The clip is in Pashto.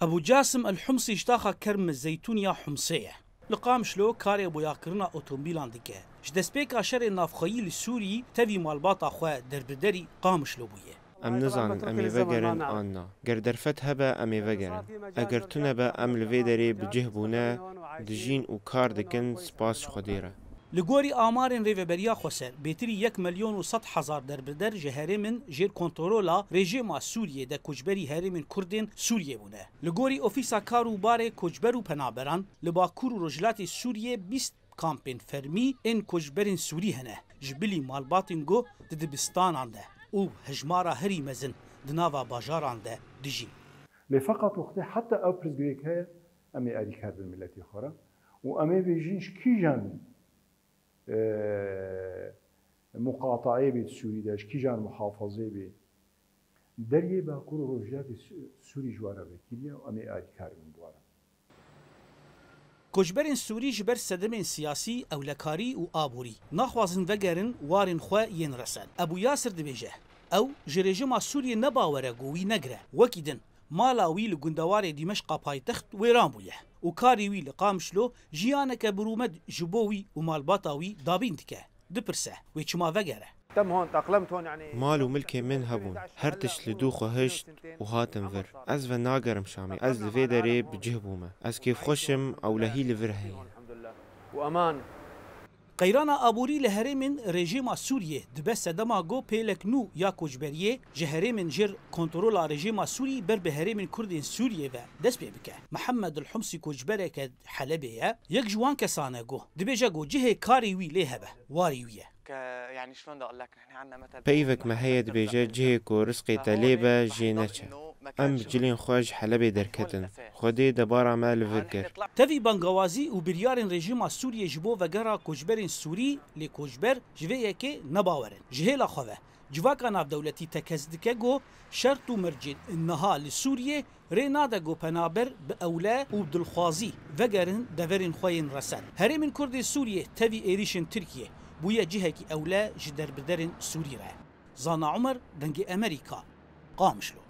ابو جاسم الحمصي اشتاخا كرم الزيتون يا حمصيه لقام شلو كاري ابو ياكرنا اوتومبيلان ديكه جدسبيك اشر النافخي السوري تبي مالباطا خو دربدري قام شلو بويه ام نزان امي فجرن انا غير درفت هبا امي فجرن اجر تنبا ام الفيدري بجهبونا دجين وكاردكن سباس خديره لگۆری ئامارێن ڕێڤەبەریا خۆسەر بێتری 1 ملیۆن و 100 هزار دەربدەر ji herêmin jêr kontrola rejêma Sûriyê de koçberî herêmên Kurdên Sûriyê bûne. Li gorî ofîsa kar û barê koçber û penaberan li Bakur û Rojlatê Sûriyê 20 kampên fermî ên koçberên Sûrî hene. Ji bilî malbatên got di dibistanan de û hejmara herî mezin di nava bajaran de dijî. Lê feqat wextê heta ew prizgirêk heye em ê erî kerdin milletê xwe re û em ê bêjin ji kîjan مقاطعه بید سوریدش کیجان محافظه بید دریه با کور روژیات سوری جواره بید کلیه امی آدی کارمون دواره کوچبرین سووری ji ber sedemên siyasî ewlekarî û aborî naxwazin vegerin warên xwe yên resin Ebû Yasir dibêje ew ji rejima Sûriyê nebawere govî negire wekî din mala wî li gundewarê dîmeş qapaytext wêran bûye و کاری وی لقام شلو جیانەکە برومەد ji بۆ وی و مالباتا وی دابین دکە دپرسە وێ چما vegere مال و ملکê min hebûn her tişt li dû xwe hişt û hatim vir ez ve nagerim şamî ez li vê derê bicih bûme ez kêfxweşim ew lehî li vir heye Qeyrana aborî li herêmên rejima Sûriyê dibe sedema go pêlek nû ya koçberiyê ji herêmên jêr kontrola rejima Sûrî ber bi herêmên Kurdên Sûriyê ve dest pê bike. Mehemed el Humsî koçbereke Helebê ye yek ji wan kesan e go dibêje go cihê karê wî lê hebe warî wî ye. Peyvek me heye dibêje cihê ku rizqê te lê be jê neçe. ئەم جلین خۆش حەلبێ دەرکەتن خودێ دەبارە مە لەڤرگر تەوی بەنگەوازی و بریارین ڕێژیما سووریە ji bo vegera koçberên Sûî lê koçber ji vê yekê nebawerin ji hêla xwe civaka navdewletî tekez dike got şert û mircên niha li Sûriye rê nade got penaber bi ewle û dilxwazî vegerin deverên xweyên resen Herê min Kurdê Sûriye tevî êrişin Tirkiye bûye cihekî ewle ji derbiderên Sûî re Zana Umer dengê Emerîka qamişlo